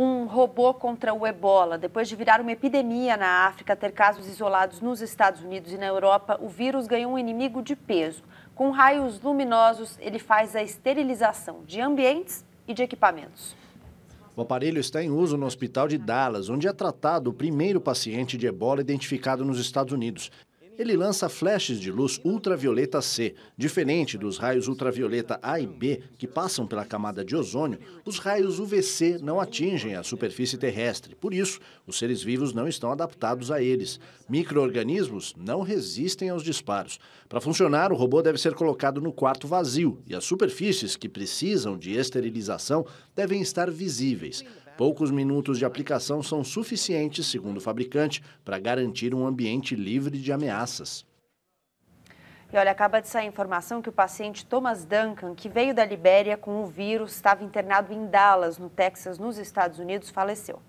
um robô contra o ebola. Depois de virar uma epidemia na África, ter casos isolados nos Estados Unidos e na Europa, o vírus ganhou um inimigo de peso. Com raios luminosos, ele faz a esterilização de ambientes e de equipamentos. O aparelho está em uso no hospital de Dallas, onde é tratado o primeiro paciente de ebola identificado nos Estados Unidos. Ele lança flashes de luz ultravioleta C. Diferente dos raios ultravioleta A e B, que passam pela camada de ozônio, os raios UVC não atingem a superfície terrestre. Por isso, os seres vivos não estão adaptados a eles. Microorganismos não resistem aos disparos. Para funcionar, o robô deve ser colocado no quarto vazio e as superfícies que precisam de esterilização devem estar visíveis. Poucos minutos de aplicação são suficientes, segundo o fabricante, para garantir um ambiente livre de ameaças. E olha, acaba de sair a informação que o paciente Thomas Duncan, que veio da Libéria com o vírus, estava internado em Dallas, no Texas, nos Estados Unidos, faleceu.